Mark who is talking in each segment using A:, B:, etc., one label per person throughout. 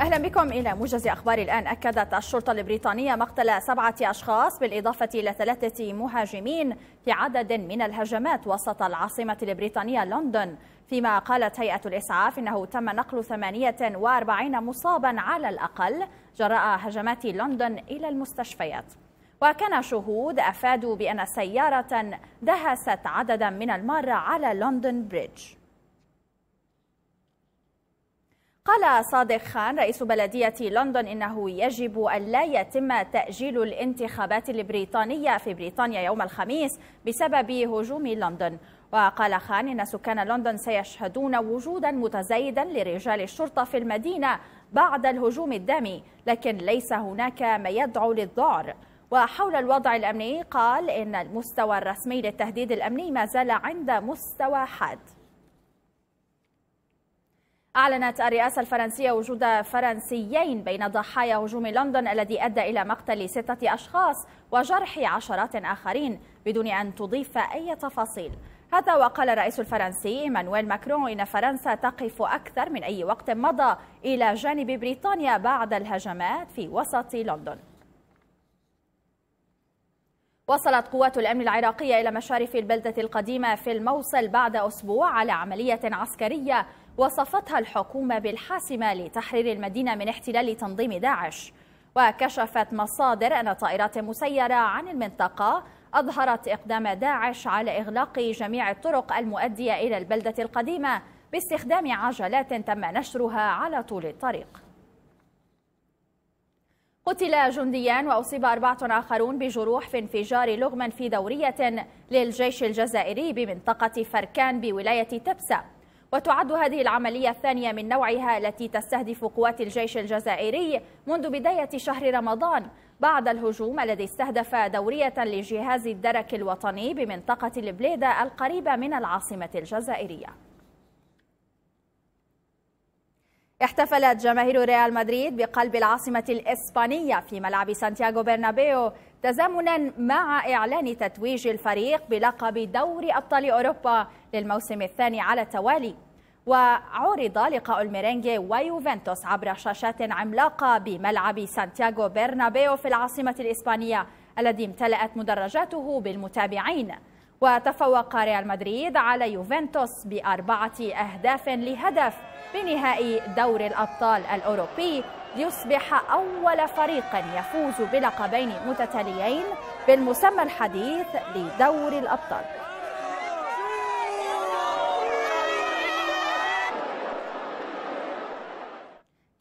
A: أهلا بكم إلى موجز أخبار الآن أكدت الشرطة البريطانية مقتل سبعة أشخاص بالإضافة إلى ثلاثة مهاجمين في عدد من الهجمات وسط العاصمة البريطانية لندن فيما قالت هيئة الإسعاف إنه تم نقل 48 مصابا على الأقل جراء هجمات لندن إلى المستشفيات وكان شهود أفادوا بأن سيارة دهست عددا من المارة على لندن بريدج قال صادق خان رئيس بلدية لندن إنه يجب أن لا يتم تأجيل الانتخابات البريطانية في بريطانيا يوم الخميس بسبب هجوم لندن وقال خان إن سكان لندن سيشهدون وجودا متزايدا لرجال الشرطة في المدينة بعد الهجوم الدامي لكن ليس هناك ما يدعو للذعر وحول الوضع الأمني قال إن المستوى الرسمي للتهديد الأمني ما زال عند مستوى حاد أعلنت الرئاسة الفرنسية وجود فرنسيين بين ضحايا هجوم لندن الذي أدى إلى مقتل ستة أشخاص وجرح عشرات آخرين بدون أن تضيف أي تفاصيل هذا وقال الرئيس الفرنسي إيمانويل ماكرون إن فرنسا تقف أكثر من أي وقت مضى إلى جانب بريطانيا بعد الهجمات في وسط لندن وصلت قوات الأمن العراقية إلى مشارف البلدة القديمة في الموصل بعد أسبوع على عملية عسكرية وصفتها الحكومة بالحاسمة لتحرير المدينة من احتلال تنظيم داعش وكشفت مصادر أن طائرات مسيرة عن المنطقة أظهرت إقدام داعش على إغلاق جميع الطرق المؤدية إلى البلدة القديمة باستخدام عجلات تم نشرها على طول الطريق قتل جنديان وأصيب أربعة آخرون بجروح في انفجار لغم في دورية للجيش الجزائري بمنطقة فركان بولاية تبسة وتعد هذه العملية الثانية من نوعها التي تستهدف قوات الجيش الجزائري منذ بداية شهر رمضان بعد الهجوم الذي استهدف دورية لجهاز الدرك الوطني بمنطقة البليدة القريبة من العاصمة الجزائرية احتفلت جماهير ريال مدريد بقلب العاصمة الإسبانية في ملعب سانتياغو برنابيو تزامنا مع إعلان تتويج الفريق بلقب دوري أبطال أوروبا للموسم الثاني على التوالي وعرض لقاء الميرينجي ويوفنتوس عبر شاشات عملاقة بملعب سانتياغو برنابيو في العاصمة الإسبانية الذي امتلأت مدرجاته بالمتابعين وتفوق ريال مدريد على يوفنتوس بأربعة أهداف لهدف بنهائي دور الأبطال الأوروبي ليصبح أول فريق يفوز بلقبين متتاليين بالمسمى الحديث لدور الأبطال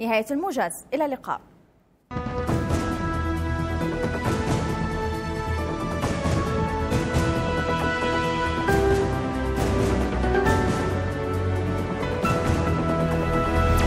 A: نهاية الموجز إلى اللقاء